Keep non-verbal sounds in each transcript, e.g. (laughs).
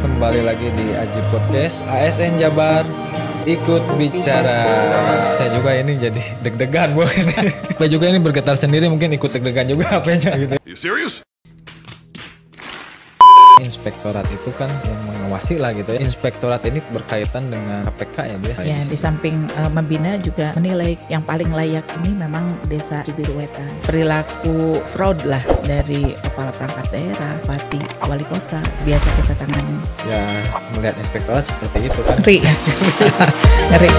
kembali lagi di Aji Podcast ASN Jabar ikut bicara. Saya juga ini jadi deg-degan gue (laughs) ini. Saya juga ini bergetar sendiri mungkin ikut deg-degan juga apanya gitu. You serious? inspektorat itu kan yang mengawasi lah gitu ya. Inspektorat ini berkaitan dengan KPK ya Bu ya. Ya, di samping uh, membina juga menilai yang paling layak ini memang desa Cibiruwetan. Perilaku fraud lah dari kepala perangkat daerah, bupati, wali kota biasa kita tangani. Ya, melihat inspektorat seperti itu kan. Ngeri. (laughs) Ngeri.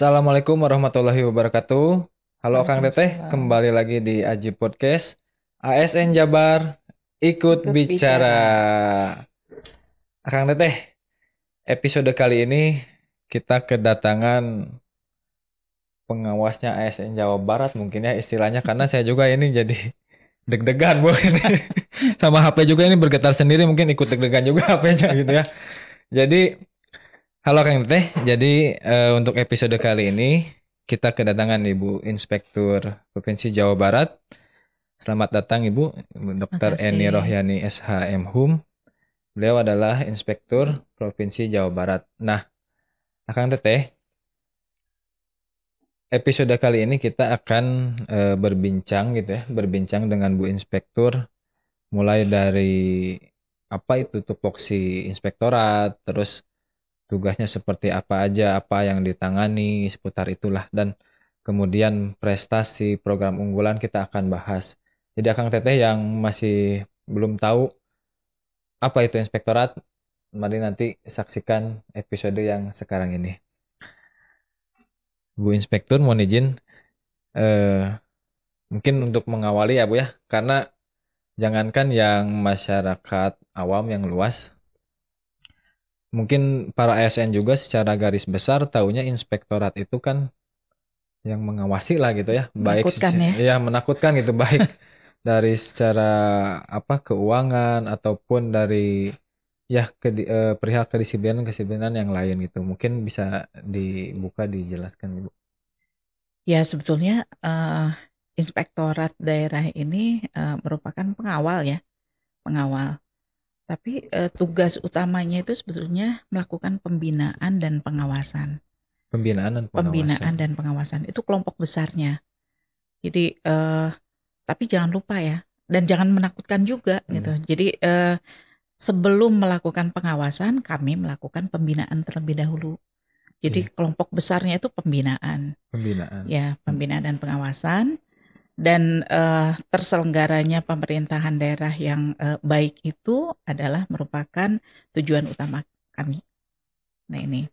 Assalamualaikum warahmatullahi wabarakatuh. Halo Kang Teteh, kembali lagi di Aji Podcast. ASN Jabar ikut, ikut bicara. bicara. Kang Teteh, episode kali ini kita kedatangan pengawasnya ASN Jawa Barat mungkin ya istilahnya karena saya juga ini jadi deg-degan (laughs) mungkin sama HP juga ini bergetar sendiri mungkin ikut deg-degan juga HP-nya gitu ya. Jadi Halo Kang Teh, jadi uh, untuk episode kali ini kita kedatangan Ibu Inspektur Provinsi Jawa Barat. Selamat datang Ibu, Dokter Dr. Eni Rohyani SHM Hum. Beliau adalah Inspektur Provinsi Jawa Barat. Nah, nah Kang Teteh, episode kali ini kita akan uh, berbincang gitu ya, berbincang dengan Bu Inspektur mulai dari apa itu tupoksi inspektorat, terus tugasnya seperti apa aja, apa yang ditangani, seputar itulah. Dan kemudian prestasi program unggulan kita akan bahas. Jadi Kang Teteh yang masih belum tahu apa itu inspektorat, mari nanti saksikan episode yang sekarang ini. Bu Inspektur mohon izin eh, mungkin untuk mengawali ya Bu ya karena jangankan yang masyarakat awam yang luas mungkin para ASN juga secara garis besar taunya inspektorat itu kan yang mengawasi lah gitu ya baik ya. ya menakutkan gitu baik (laughs) dari secara apa keuangan ataupun dari ya ke, eh, perihal kedisiplinan kedisiplinan yang lain gitu mungkin bisa dibuka dijelaskan ibu ya sebetulnya uh, inspektorat daerah ini uh, merupakan pengawal ya pengawal tapi eh, tugas utamanya itu sebetulnya melakukan pembinaan dan pengawasan. Pembinaan dan pengawasan. Pembinaan dan pengawasan itu kelompok besarnya. Jadi eh, tapi jangan lupa ya dan jangan menakutkan juga hmm. gitu. Jadi eh, sebelum melakukan pengawasan kami melakukan pembinaan terlebih dahulu. Jadi yeah. kelompok besarnya itu pembinaan. Pembinaan. Ya, hmm. pembinaan dan pengawasan dan uh, eh, terselenggaranya pemerintahan daerah yang uh, baik itu adalah merupakan tujuan utama kami. Nah ini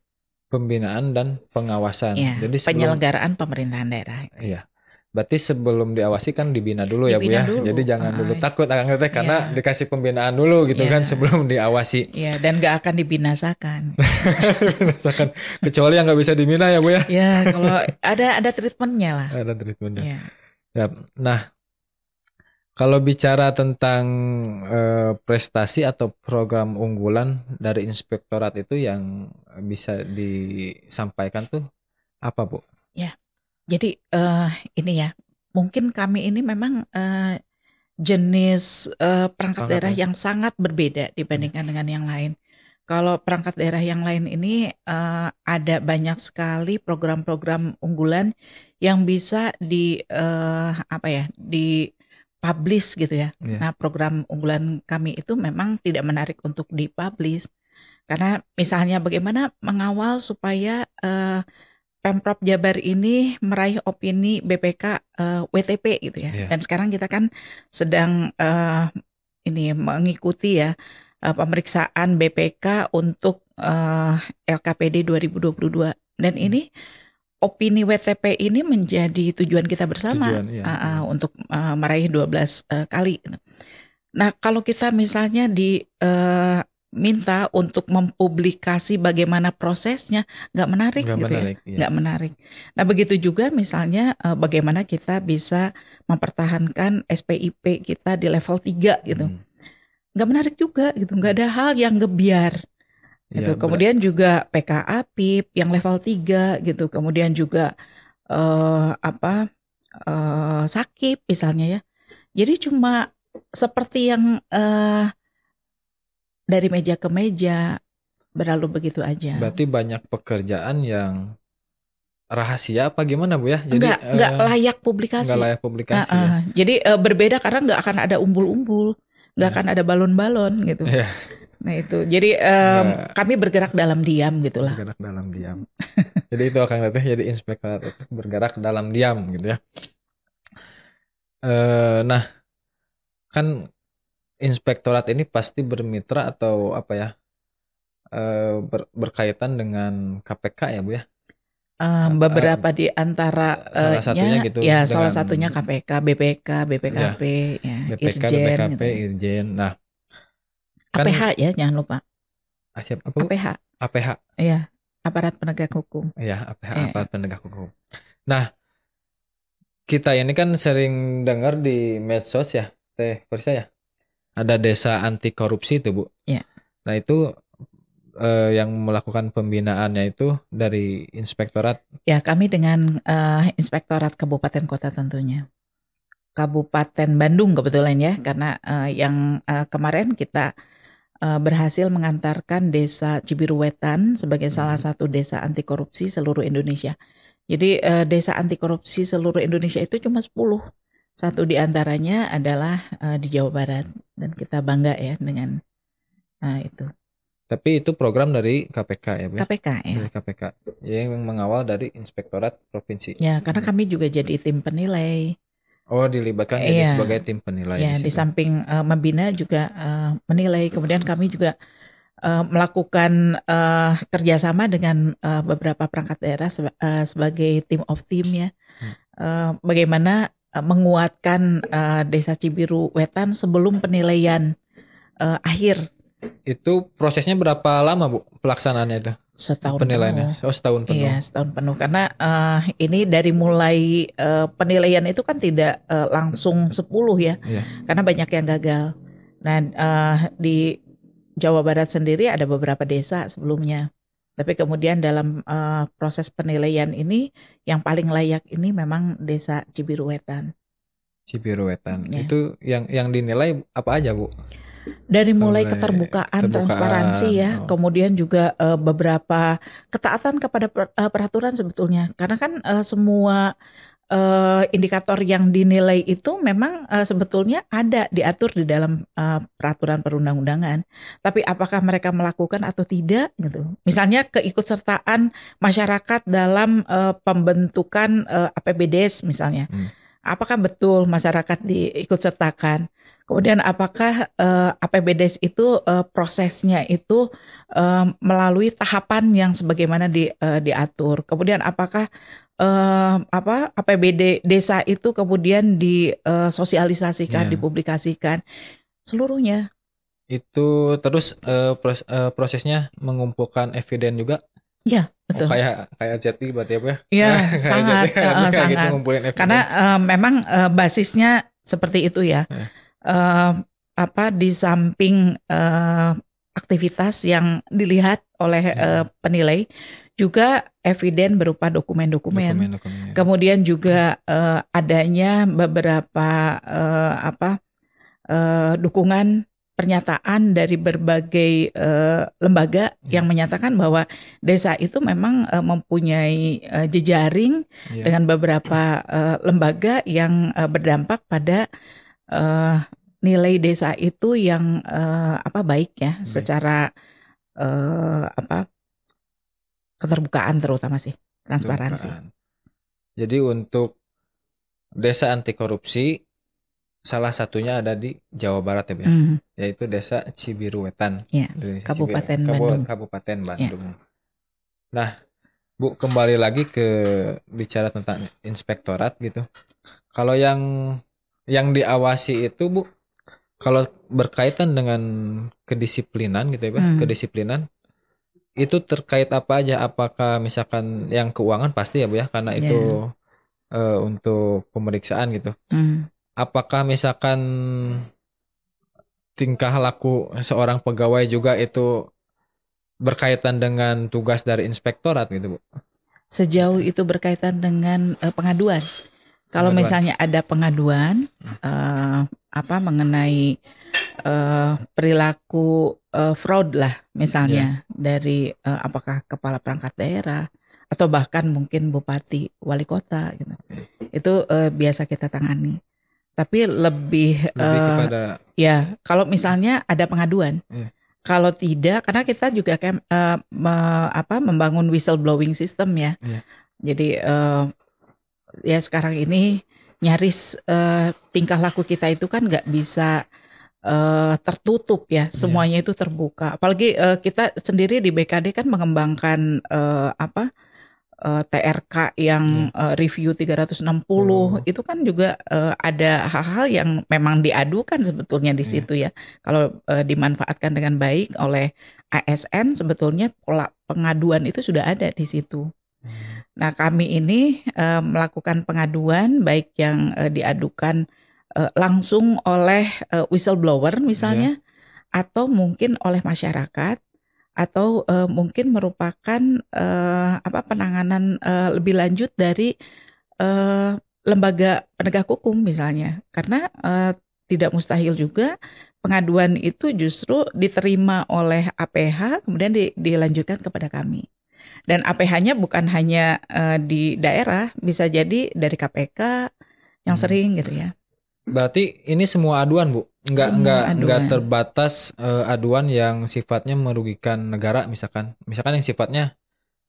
pembinaan dan pengawasan. Ya, Jadi sebelum, penyelenggaraan pemerintahan daerah. Iya. Berarti sebelum diawasi kan dibina dulu dibina ya Bu ya. Dulu. Jadi jangan oh, dulu ah, takut akan teteh karena ya. dikasih pembinaan dulu gitu ya. kan sebelum diawasi. Iya, dan gak akan dibinasakan. (laughs) Binasakan Kecuali yang gak bisa dibina ya Bu ya. Iya, kalau ada ada treatmentnya lah. Ada treatmentnya. Iya. Ya, nah kalau bicara tentang eh, prestasi atau program unggulan dari inspektorat itu yang bisa disampaikan tuh apa, Bu? Ya. Jadi eh, ini ya, mungkin kami ini memang eh, jenis eh, perangkat, perangkat daerah yang sangat berbeda dibandingkan hmm. dengan yang lain. Kalau perangkat daerah yang lain ini uh, ada banyak sekali program-program unggulan yang bisa di uh, apa ya di publish gitu ya. Yeah. Nah program unggulan kami itu memang tidak menarik untuk dipublish karena misalnya bagaimana mengawal supaya uh, Pemprov Jabar ini meraih opini BPK uh, WTP gitu ya. Yeah. Dan sekarang kita kan sedang uh, ini mengikuti ya uh, pemeriksaan BPK untuk uh, LKPD 2022 dan hmm. ini opini WTP ini menjadi tujuan kita bersama tujuan, iya. uh, uh, untuk uh, meraih 12 uh, eh, kali. Nah, kalau kita misalnya di uh, minta untuk mempublikasi bagaimana prosesnya nggak menarik nggak gitu ya. menarik, ya nggak menarik nah begitu juga misalnya bagaimana kita bisa mempertahankan SPIP kita di level 3 gitu hmm nggak menarik juga gitu nggak ada hal yang ngebiar gitu ya, kemudian benar. juga PKA PIP yang level 3 gitu kemudian juga uh, apa uh, sakit misalnya ya jadi cuma seperti yang uh, dari meja ke meja berlalu begitu aja berarti banyak pekerjaan yang rahasia apa gimana bu ya? Jadi nggak, uh, nggak layak publikasi. Nggak layak publikasi. Uh, uh. Jadi uh, berbeda karena nggak akan ada umbul-umbul nggak iya. akan ada balon-balon gitu. Yeah. Nah itu, jadi um, yeah. kami bergerak dalam diam gitulah. Bergerak dalam diam. (laughs) jadi itu akan datang jadi inspektorat bergerak dalam diam gitu ya. Uh, nah, kan inspektorat ini pasti bermitra atau apa ya? Uh, ber, berkaitan dengan KPK ya bu ya? Um, beberapa uh, di antara eh, salah satunya ya, gitu ya dengan, salah satunya KPK, BPK, BPKP, ya, ya, BPK, Irjen, BPKP, gitu. Irjen. Nah, kan, APH ya jangan lupa. Ah, Siap, apa? APH. APH. ya aparat penegak hukum. ya APH ya. aparat penegak hukum. Nah, kita ini kan sering dengar di medsos ya, Teh Persia ya. Ada desa anti korupsi itu, Bu. ya. Nah, itu uh, yang melakukan pembinaannya itu dari inspektorat? Ya, kami dengan uh, inspektorat kabupaten kota tentunya. Kabupaten Bandung kebetulan ya, karena uh, yang uh, kemarin kita uh, berhasil mengantarkan desa Cibiruwetan sebagai salah hmm. satu desa anti korupsi seluruh Indonesia. Jadi uh, desa anti korupsi seluruh Indonesia itu cuma 10. Satu di antaranya adalah uh, di Jawa Barat dan kita bangga ya dengan uh, itu. Tapi itu program dari KPK ya, Bu? KPK ya? ya. Dari KPK. Yang mengawal dari Inspektorat Provinsi. Ya, karena kami juga jadi tim penilai. Oh, dilibatkan ya. jadi iya. sebagai tim penilai. Ya, di, di samping uh, membina juga uh, menilai. Kemudian kami juga uh, melakukan uh, kerjasama dengan uh, beberapa perangkat daerah seba uh, sebagai tim of team ya. Hmm. Uh, bagaimana uh, menguatkan uh, desa Cibiru Wetan sebelum penilaian uh, akhir itu prosesnya berapa lama Bu pelaksanaannya itu? Setahun penilaiannya. Penuh. Oh, setahun penuh. Iya, setahun penuh karena uh, ini dari mulai uh, penilaian itu kan tidak uh, langsung 10 ya. Iya. Karena banyak yang gagal. Nah, uh, di Jawa Barat sendiri ada beberapa desa sebelumnya. Tapi kemudian dalam uh, proses penilaian ini yang paling layak ini memang desa Cibiruwetan. Cibiruwetan. Ya. Itu yang yang dinilai apa aja, Bu? dari mulai keterbukaan, keterbukaan transparansi ya, oh. kemudian juga uh, beberapa ketaatan kepada per, uh, peraturan sebetulnya, karena kan uh, semua uh, indikator yang dinilai itu memang uh, sebetulnya ada diatur di dalam uh, peraturan perundang-undangan. Tapi apakah mereka melakukan atau tidak gitu. Misalnya keikutsertaan masyarakat dalam uh, pembentukan uh, APBDes misalnya. Hmm. Apakah betul masyarakat diikutsertakan? Kemudian apakah uh, eh, APBDes itu uh, prosesnya itu uh, melalui tahapan yang sebagaimana di, uh, diatur? Kemudian apakah uh, apa APBD desa itu kemudian disosialisasikan, yeah. dipublikasikan seluruhnya? Itu terus uh, proses, uh, prosesnya mengumpulkan eviden juga Ya, betul. Oh, kayak kayak jati berarti apa ya? Iya, (laughs) sangat, uh, sangat. Gitu, Karena uh, memang uh, basisnya seperti itu ya. ya uh, apa di samping uh, aktivitas yang dilihat oleh uh, penilai juga eviden berupa dokumen-dokumen. Kemudian juga uh, adanya beberapa uh, apa uh, dukungan pernyataan dari berbagai uh, lembaga hmm. yang menyatakan bahwa desa itu memang uh, mempunyai uh, jejaring yeah. dengan beberapa uh, lembaga yang uh, berdampak pada uh, nilai desa itu yang uh, apa baik ya baik. secara uh, apa keterbukaan terutama sih transparansi. Keterbukaan. Jadi untuk desa anti korupsi salah satunya ada di Jawa Barat ya, Bia? Ya? mm. yaitu desa Cibiruwetan, ya, Kabupaten Cibiru. Bandung. Kabupaten ya. Bandung. Ya. Nah, Bu kembali lagi ke bicara tentang inspektorat gitu. Kalau yang yang diawasi itu Bu kalau berkaitan dengan kedisiplinan gitu ya, Pak. Hmm. Kedisiplinan itu terkait apa aja? Apakah misalkan yang keuangan pasti ya, Bu ya, karena yeah. itu uh, untuk pemeriksaan gitu. Hmm. Apakah misalkan tingkah laku seorang pegawai juga itu berkaitan dengan tugas dari inspektorat gitu, Bu? Sejauh itu berkaitan dengan uh, pengaduan. Kalau misalnya ada pengaduan, hmm. Eh, apa mengenai uh, perilaku uh, fraud lah misalnya yeah. dari uh, apakah kepala perangkat daerah atau bahkan mungkin bupati wali kota gitu itu uh, biasa kita tangani tapi lebih, lebih uh, kepada ya kalau misalnya ada pengaduan yeah. kalau tidak karena kita juga kayak uh, me, apa membangun whistleblowing system ya yeah. jadi uh, ya sekarang ini nyaris uh, tingkah laku kita itu kan nggak bisa uh, tertutup ya iya. semuanya yeah. itu terbuka apalagi uh, kita sendiri di BKD kan mengembangkan uh, apa uh, TRK yang yeah. Iya. uh, review 360 oh. itu kan juga uh, ada hal-hal yang memang diadukan sebetulnya di yeah. situ ya kalau uh, dimanfaatkan dengan baik oleh ASN sebetulnya pola pengaduan itu sudah ada di situ Nah, kami ini e, melakukan pengaduan baik yang e, diadukan e, langsung oleh e, whistleblower misalnya yeah. atau mungkin oleh masyarakat atau e, mungkin merupakan e, apa penanganan e, lebih lanjut dari e, lembaga penegak hukum misalnya. Karena e, tidak mustahil juga pengaduan itu justru diterima oleh APH kemudian di, dilanjutkan kepada kami. Dan APH-nya bukan hanya uh, di daerah, bisa jadi dari KPK yang hmm. sering gitu ya. Berarti ini semua aduan, Bu. Enggak semua enggak aduan. enggak terbatas uh, aduan yang sifatnya merugikan negara misalkan. Misalkan yang sifatnya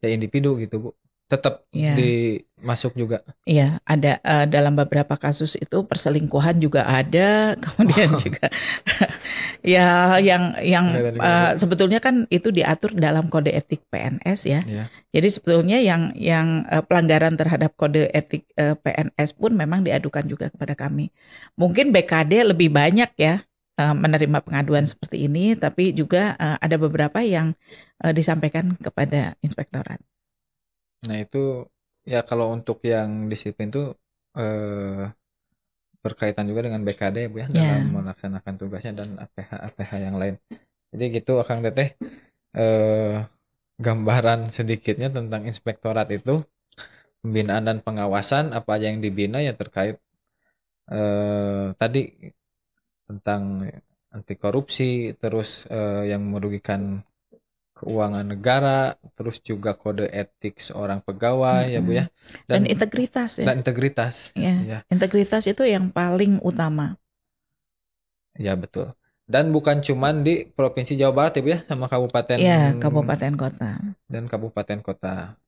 ya individu gitu, Bu. Tetap ya. dimasuk juga. Iya, ada uh, dalam beberapa kasus itu perselingkuhan juga ada, (laughs) kemudian oh. (laughs) juga ya yang yang uh, sebetulnya kan itu diatur dalam kode etik PNS ya. ya. Jadi sebetulnya yang yang uh, pelanggaran terhadap kode etik uh, eh, PNS pun memang diadukan juga kepada kami. Mungkin BKD lebih banyak ya uh, menerima pengaduan seperti ini, tapi juga uh, ada beberapa yang uh, disampaikan kepada inspektorat. Nah itu ya kalau untuk yang disiplin tuh Uh, berkaitan juga dengan BKD ya Bu ya yeah. melaksanakan tugasnya dan APH APH yang lain. Jadi gitu Kang Teteh eh gambaran sedikitnya tentang inspektorat itu pembinaan dan pengawasan apa aja yang dibina ya terkait eh tadi tentang anti korupsi terus eh, yang merugikan keuangan negara, terus juga kode etik seorang pegawai hmm. ya Bu ya. Dan, dan integritas ya. Dan integritas. Ya. ya. Integritas itu yang paling utama. Ya betul. Dan bukan cuma di Provinsi Jawa Barat ya Bu ya, sama kabupaten. Ya, kabupaten kota. Dan kabupaten kota.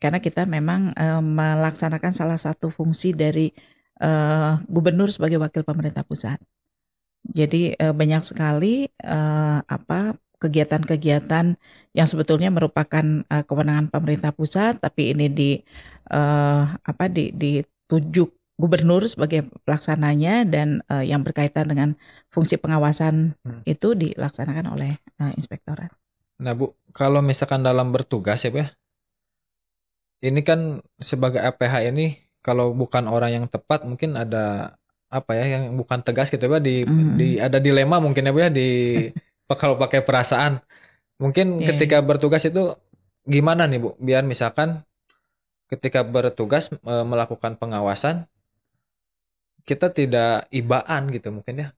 Karena kita memang e, melaksanakan salah satu fungsi dari e, gubernur sebagai wakil pemerintah pusat. Jadi e, banyak sekali e, apa kegiatan-kegiatan yang sebetulnya merupakan uh, kewenangan pemerintah pusat tapi ini di uh, apa di ditujuk gubernur sebagai pelaksananya dan uh, yang berkaitan dengan fungsi pengawasan hmm. itu dilaksanakan oleh uh, inspektorat. Nah, Bu, kalau misalkan dalam bertugas ya, Bu ya, Ini kan sebagai APH ini kalau bukan orang yang tepat mungkin ada apa ya yang bukan tegas gitu ya di, hmm. di ada dilema mungkin ya Bu ya di (laughs) kalau pakai perasaan mungkin yeah. ketika bertugas itu gimana nih bu biar misalkan ketika bertugas e, melakukan pengawasan kita tidak ibaan gitu mungkin ya yeah.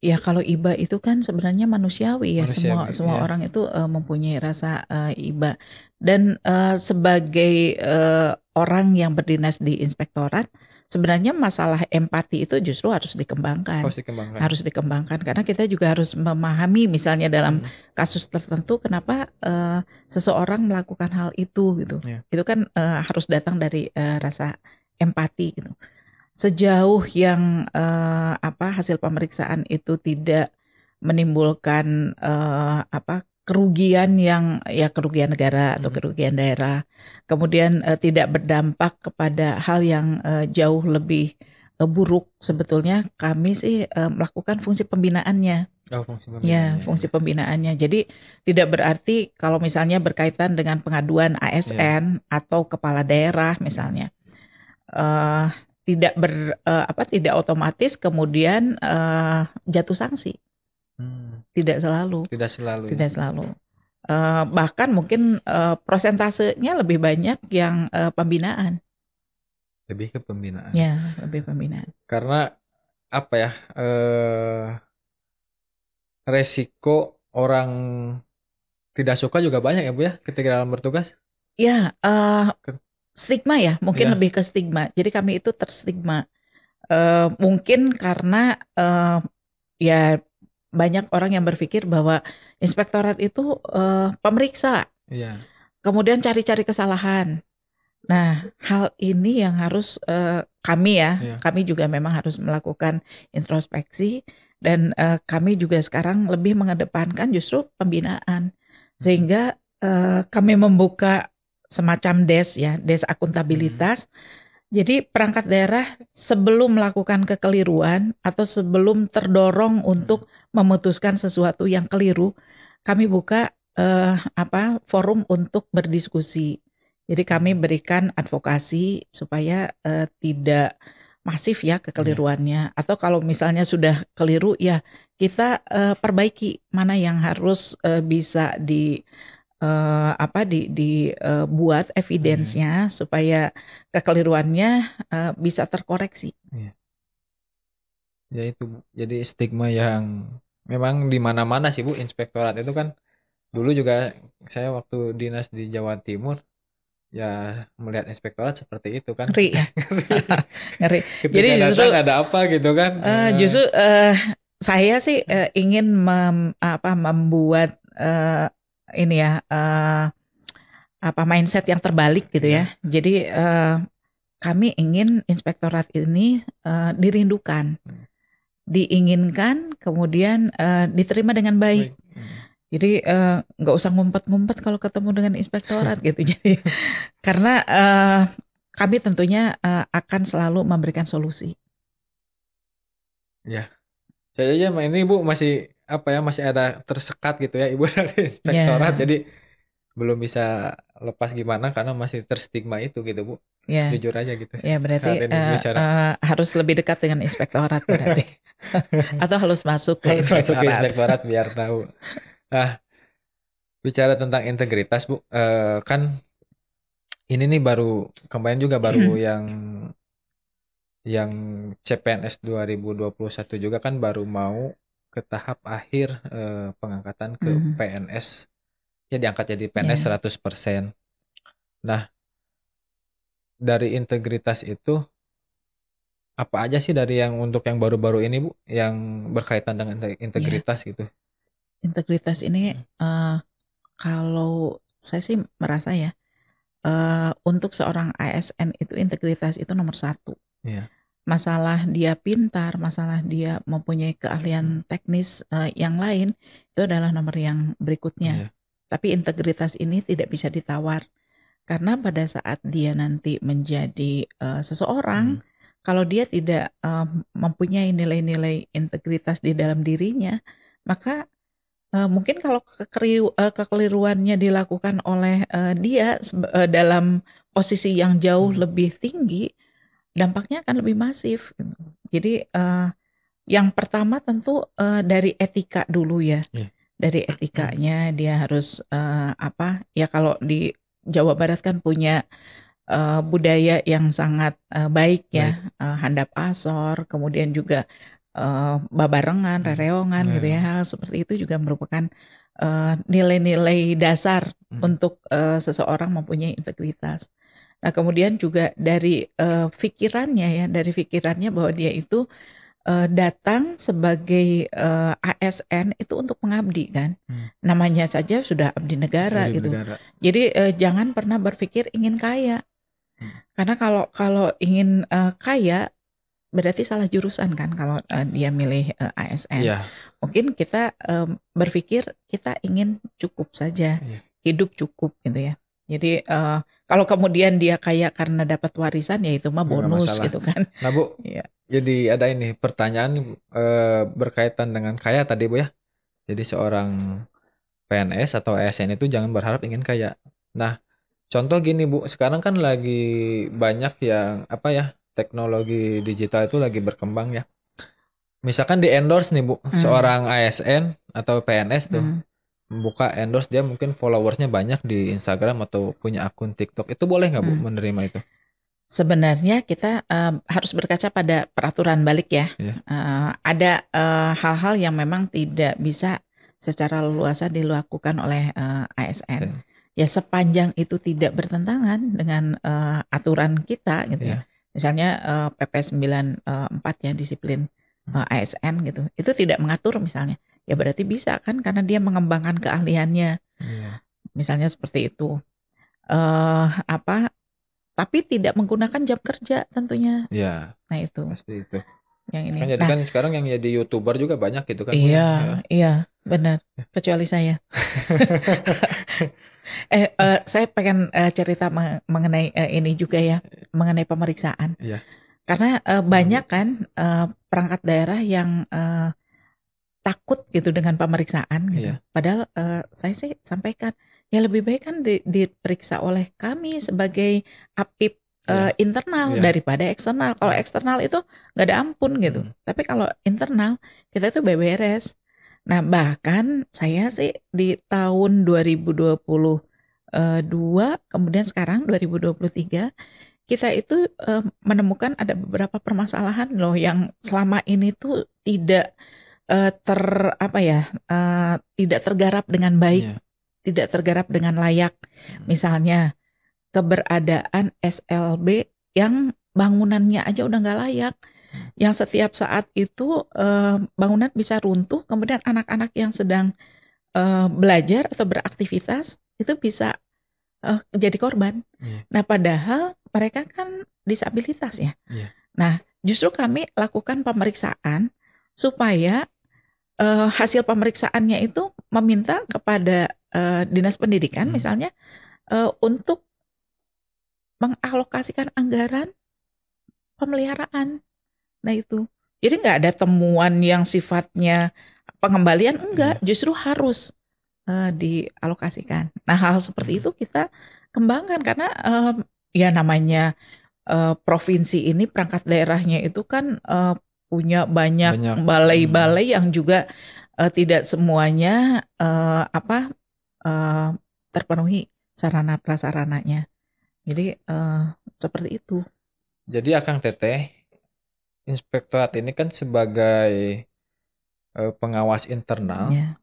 Ya iya, kalau iba itu kan sebenarnya manusiawi ya manusiawi, semua semua iya. orang itu uh, mempunyai rasa uh, iba dan uh, sebagai uh, orang yang berdinas di inspektorat sebenarnya masalah empati itu justru harus dikembangkan. Harus dikembangkan. Harus dikembangkan karena kita juga harus memahami misalnya dalam hmm. kasus tertentu kenapa uh, seseorang melakukan hal itu gitu. Yeah. Itu kan uh, harus datang dari uh, rasa empati gitu. Sejauh yang uh, apa hasil pemeriksaan itu tidak menimbulkan uh, apa kerugian yang ya kerugian negara atau hmm. kerugian daerah, kemudian uh, tidak berdampak kepada hal yang uh, jauh lebih uh, buruk sebetulnya kami sih uh, melakukan fungsi pembinaannya. Oh, fungsi ya, pembinaannya. Ya, fungsi pembinaannya. Jadi tidak berarti kalau misalnya berkaitan dengan pengaduan ASN yeah. atau kepala daerah misalnya uh, tidak ber uh, apa tidak otomatis kemudian uh, jatuh sanksi tidak selalu. Tidak selalu. Ya. Tidak ya. selalu. Uh, bahkan mungkin uh, prosentasenya lebih banyak yang uh, pembinaan. Lebih ke pembinaan. Ya, lebih pembinaan. Karena apa ya? Uh, resiko orang tidak suka juga banyak ya bu ya ketika dalam bertugas. Ya, uh, stigma ya, mungkin ya. lebih ke stigma. Jadi kami itu terstigma. Uh, mungkin karena uh, ya banyak orang yang berpikir bahwa inspektorat itu uh, pemeriksa, yeah. kemudian cari-cari kesalahan. Nah, hal ini yang harus uh, kami ya, yeah. kami juga memang harus melakukan introspeksi dan uh, kami juga sekarang lebih mengedepankan justru pembinaan sehingga uh, kami membuka semacam des ya, des akuntabilitas. Hmm jadi perangkat daerah sebelum melakukan kekeliruan atau sebelum terdorong untuk memutuskan sesuatu yang keliru, kami buka eh, apa forum untuk berdiskusi. Jadi kami berikan advokasi supaya eh, tidak masif ya kekeliruannya iya. atau kalau misalnya sudah keliru ya kita eh, perbaiki mana yang harus eh, bisa di uh, apa dibuat di, uh, buat evidensnya hmm. supaya kekeliruannya uh, bisa terkoreksi. Ya. ya itu jadi stigma yang memang di mana-mana sih Bu inspektorat itu kan dulu juga saya waktu dinas di Jawa Timur ya melihat inspektorat seperti itu kan ngeri ya? (laughs) (laughs) ngeri Ketika jadi justru ada apa gitu kan uh, justru uh, saya sih uh, ingin mem, apa membuat uh, ini ya uh, apa mindset yang terbalik gitu ya. Iya. Jadi uh, kami ingin inspektorat ini uh, dirindukan, hmm. diinginkan, kemudian uh, diterima dengan baik. Hmm. Jadi nggak uh, usah ngumpet-ngumpet kalau ketemu dengan inspektorat (laughs) gitu. Jadi karena uh, kami tentunya uh, akan selalu memberikan solusi. Ya, saya aja ini bu masih apa ya masih ada tersekat gitu ya ibu (laughs) dari inspektorat yeah. jadi belum bisa lepas gimana karena masih terstigma itu gitu bu yeah. jujur aja gitu ya yeah, berarti uh, uh, harus lebih dekat dengan inspektorat berarti (laughs) atau harus masuk ke harus inspektorat. masuk ke inspektorat biar tahu nah bicara tentang integritas bu uh, kan ini nih baru kemarin juga baru yang yang CPNS 2021 juga kan baru mau ke tahap akhir eh, pengangkatan ke mm PNS ya diangkat jadi PNS yeah. 100%. Nah, dari integritas itu apa aja sih dari yang untuk yang baru-baru ini Bu yang berkaitan dengan integritas yeah. gitu? Integritas ini uh, kalau saya sih merasa ya uh, untuk seorang ASN itu integritas itu nomor satu. Yeah masalah dia pintar, masalah dia mempunyai keahlian hmm. teknis uh, yang lain, itu adalah nomor yang berikutnya. Yeah. Tapi integritas ini tidak bisa ditawar. Karena pada saat dia nanti menjadi uh, seseorang, mm. kalau dia tidak uh, mempunyai nilai-nilai integritas di dalam dirinya, maka uh, mungkin kalau kekeliru, kekeliruannya dilakukan oleh uh, dia uh, dalam posisi yang jauh hmm. lebih tinggi, dampaknya akan lebih masif. Gitu. Jadi uh, yang pertama tentu uh, dari etika dulu ya. Yeah. Dari etikanya dia harus uh, apa? Ya kalau di Jawa Barat kan punya uh, budaya yang sangat uh, baik ya, baik. Uh, handap asor, kemudian juga uh, babarengan, hmm. rereongan yeah. gitu ya. Iya. Hal seperti itu juga merupakan nilai-nilai uh, dasar hmm. untuk uh, seseorang mempunyai integritas. Nah, kemudian juga dari uh, ya, dari pikirannya bahwa dia itu uh, datang sebagai uh, eh, ASN itu untuk mengabdi kan. Hmm. Namanya saja sudah abdi negara abdi gitu. Negara. Jadi uh, jangan pernah berpikir ingin kaya. Hmm. Karena kalau kalau ingin uh, kaya berarti salah jurusan kan kalau uh, dia milih uh, ASN. Yeah. Mungkin kita um, berpikir kita ingin cukup saja. Yeah. Hidup cukup gitu ya. Jadi uh, kalau kemudian dia kaya karena dapat warisan ya itu mah bonus gitu kan. Nah bu, ya. jadi ada ini pertanyaan uh, berkaitan dengan kaya tadi bu ya. Jadi seorang PNS atau ASN itu jangan berharap ingin kaya. Nah contoh gini bu, sekarang kan lagi banyak yang apa ya teknologi digital itu lagi berkembang ya. Misalkan di endorse nih bu, hmm. seorang ASN atau PNS tuh. Hmm Membuka endorse dia mungkin followersnya banyak di Instagram atau punya akun TikTok itu boleh nggak bu hmm. menerima itu? Sebenarnya kita uh, harus berkaca pada peraturan balik ya. Yeah. Iya. Uh, ada eh, hal-hal uh, yang memang tidak bisa secara leluasa dilakukan oleh uh, eh, ASN. Yeah. Ya sepanjang itu tidak bertentangan dengan uh, aturan kita gitu yeah. ya. Iya. Misalnya uh, PP 94 yang disiplin uh, hmm. ASN gitu. Itu tidak mengatur misalnya ya berarti bisa kan karena dia mengembangkan keahliannya. Yeah. Misalnya seperti itu. Uh, apa tapi tidak menggunakan jam kerja tentunya. ya Nah itu. Pasti itu. Yang ini. Kan jadi nah, kan sekarang yang jadi youtuber juga banyak gitu kan. Iya, ya. iya, benar. Kecuali saya. (laughs) eh, uh, saya pengen uh, cerita mengenai uh, ini juga ya, mengenai pemeriksaan. Iya. Karena uh, banyak kan uh, perangkat daerah yang uh, takut gitu dengan pemeriksaan gitu. Yeah. Padahal uh, saya sih sampaikan ya lebih baik kan di, diperiksa oleh kami sebagai apip uh, iya. eh, internal yeah. daripada eksternal. Kalau iya. eksternal itu nggak ada ampun gitu. Mm. Tapi kalau internal kita itu beberes. Nah bahkan saya sih di tahun 2022 eh, kemudian sekarang 2023 kita itu menemukan ada beberapa permasalahan loh yang selama ini tuh tidak uh, ter apa ya uh, tidak tergarap dengan baik, yeah. tidak tergarap dengan layak. Hmm. Misalnya keberadaan SLB yang bangunannya aja udah nggak layak, hmm. yang setiap saat itu uh, bangunan bisa runtuh, kemudian anak-anak yang sedang uh, belajar atau beraktivitas itu bisa uh, jadi korban. Yeah. Nah, padahal mereka kan disabilitas ya. Yeah. Nah, justru kami lakukan pemeriksaan supaya uh, hasil pemeriksaannya itu meminta kepada uh, dinas pendidikan hmm. misalnya uh, untuk mengalokasikan anggaran pemeliharaan. Nah itu, jadi nggak ada temuan yang sifatnya pengembalian enggak, hmm. justru harus uh, dialokasikan. Nah hal seperti itu kita kembangkan karena uh, ya namanya uh, provinsi ini perangkat daerahnya itu kan uh, punya banyak hmm. balai-balai hmm. yang juga uh, tidak semuanya uh, apa uh, terpenuhi sarana prasarananya. Jadi uh, seperti itu. Jadi Akang Teteh, inspektorat ini kan sebagai uh, pengawas internal. Yeah.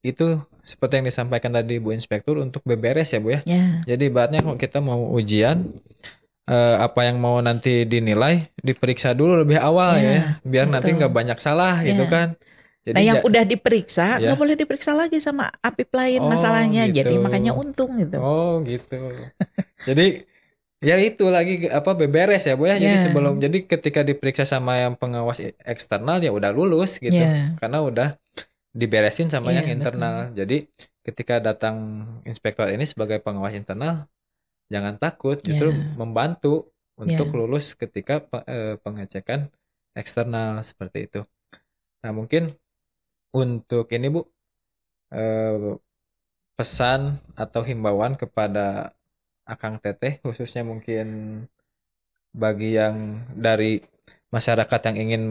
Itu seperti yang disampaikan tadi Bu Inspektur untuk beberes ya Bu ya. Yeah. Jadi ibaratnya kalau kita mau ujian uh, apa yang mau nanti dinilai diperiksa dulu lebih awal ya, ya biar betul. nanti nggak banyak salah yeah. gitu kan. Nah, jadi nah yang udah diperiksa nggak yeah. boleh diperiksa lagi sama api lain oh, masalahnya, gitu. jadi makanya untung gitu. Oh gitu. jadi ya itu lagi apa beberes ya bu ya. Jadi yeah. sebelum jadi ketika diperiksa sama yang pengawas eksternal ya udah lulus gitu, yeah. karena udah diberesin sama yeah, yang internal. Betul. Jadi ketika datang inspektor ini sebagai pengawas internal jangan takut justru yeah. membantu untuk yeah. lulus ketika eh, pengecekan eksternal seperti itu. Nah mungkin untuk ini bu eh, pesan atau himbauan kepada Akang Teteh khususnya mungkin bagi yang dari masyarakat yang ingin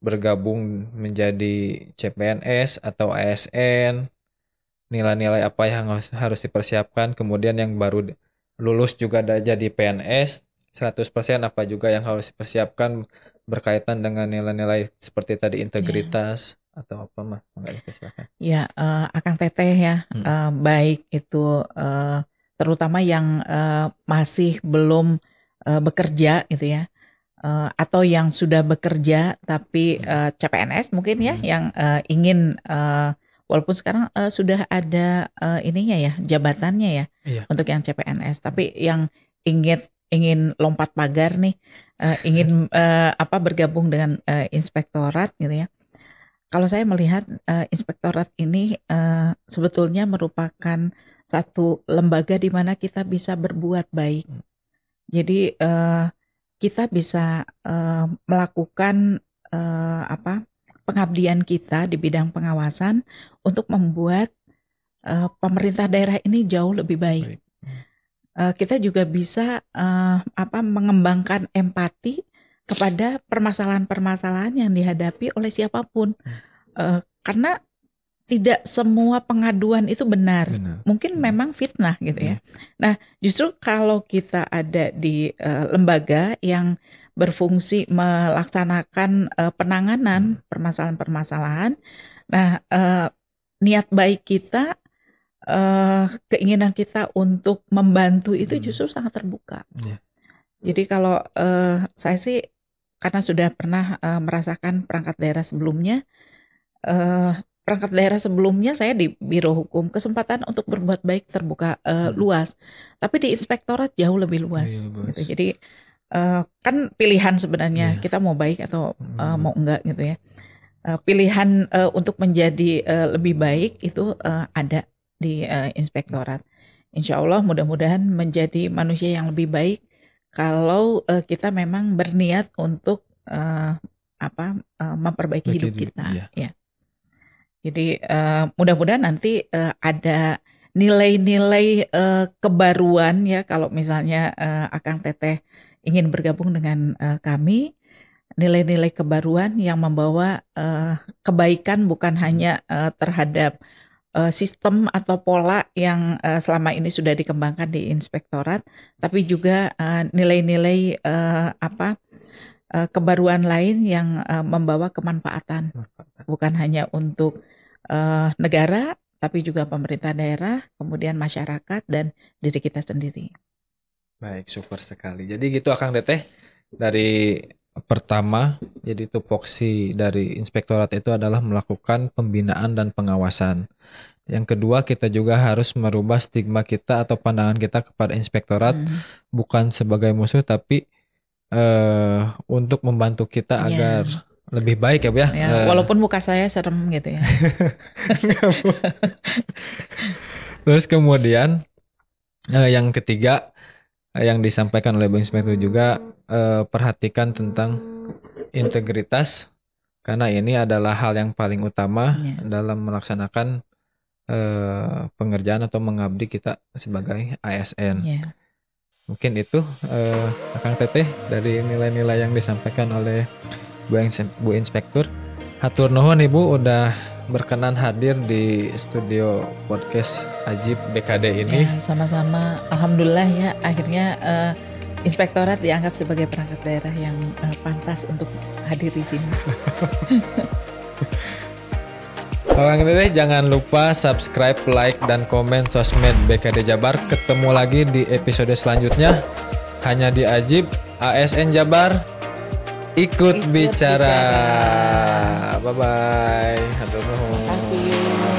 bergabung menjadi CPNS atau ASN nilai-nilai apa yang harus dipersiapkan kemudian yang baru lulus juga ada jadi PNS 100% apa juga yang harus persiapkan berkaitan dengan nilai-nilai seperti tadi iya. integritas yeah. atau apa mah enggak silakan. Ya, uh, eh, akan teteh ya. Hmm. Uh, baik itu uh, terutama yang uh, masih belum uh, bekerja gitu ya. Uh, atau yang sudah bekerja tapi uh, hmm. CPNS mungkin ya hmm. yang uh, ingin uh, walaupun sekarang uh, sudah ada uh, ininya ya, jabatannya ya iya. untuk yang CPNS tapi yang ingin ingin lompat pagar nih uh, ingin uh, apa bergabung dengan uh, inspektorat gitu ya kalau saya melihat uh, inspektorat ini uh, sebetulnya merupakan satu lembaga di mana kita bisa berbuat baik hmm. jadi uh, kita bisa uh, melakukan uh, apa pengabdian kita di bidang pengawasan untuk membuat uh, pemerintah daerah ini jauh lebih baik. baik. Uh, kita juga bisa uh, apa mengembangkan empati kepada permasalahan-permasalahan yang dihadapi oleh siapapun. Uh, karena tidak semua pengaduan itu benar. benar. Mungkin benar. Hmm. memang fitnah gitu ya. Hmm. Nah, justru kalau kita ada di uh, lembaga yang berfungsi melaksanakan uh, penanganan permasalahan-permasalahan, nah uh, niat baik kita uh, keinginan kita untuk membantu itu hmm. justru sangat terbuka. Yeah. Jadi kalau uh, saya sih karena sudah pernah uh, merasakan perangkat daerah sebelumnya, uh, perangkat daerah sebelumnya saya di biro hukum kesempatan untuk berbuat baik terbuka uh, hmm. luas, tapi di inspektorat jauh lebih luas. Yeah, iya, gitu. Jadi uh, kan pilihan sebenarnya yeah. kita mau baik atau uh, mau enggak gitu ya. pilihan uh, untuk menjadi uh, lebih baik itu uh, ada di uh, inspektorat. Insya Allah mudah-mudahan menjadi manusia yang lebih baik kalau uh, kita memang berniat untuk uh, apa uh, memperbaiki Bagi hidup kita. Iya. Ya. Jadi uh, mudah-mudahan nanti uh, ada nilai-nilai uh, kebaruan ya kalau misalnya uh, Akang Teteh ingin bergabung dengan uh, kami nilai-nilai kebaruan yang membawa uh, kebaikan bukan hmm. hanya uh, terhadap Eh, sistem atau pola yang uh, selama ini sudah dikembangkan di inspektorat, tapi juga eh, nilai-nilai uh, uh, apa uh, kebaruan lain yang uh, membawa kemanfaatan, bukan hanya untuk uh, negara, tapi juga pemerintah daerah, kemudian masyarakat dan diri kita sendiri. Baik, super sekali. Jadi gitu Akang Teteh dari pertama jadi tupoksi dari inspektorat itu adalah melakukan pembinaan dan pengawasan. Yang kedua kita juga harus merubah stigma kita atau pandangan kita kepada inspektorat hmm. bukan sebagai musuh tapi uh, untuk membantu kita yeah. agar lebih baik ya bu ya. uh, walaupun muka saya serem gitu ya. (laughs) Terus kemudian uh, yang ketiga Eh, yang disampaikan oleh Bung Inspektur juga eh, perhatikan tentang integritas karena ini adalah hal yang paling utama yeah. dalam melaksanakan eh, pengerjaan atau mengabdi kita sebagai ASN. Yeah. Mungkin itu eh, akan Teteh dari nilai-nilai yang disampaikan oleh Bu, Bu Inspektur. Hatur nuhun Ibu udah berkenan hadir di studio podcast Ajib BKD ini. sama ya, sama-sama. Alhamdulillah ya akhirnya uh, inspektorat dianggap sebagai perangkat daerah yang uh, pantas untuk hadir di sini. Orang (laughs) ini jangan lupa subscribe, like, dan komen sosmed BKD Jabar. Ketemu lagi di episode selanjutnya hanya di Ajib ASN Jabar ikut, ikut bicara. bicara. Bye bye. Aduh. Terima kasih.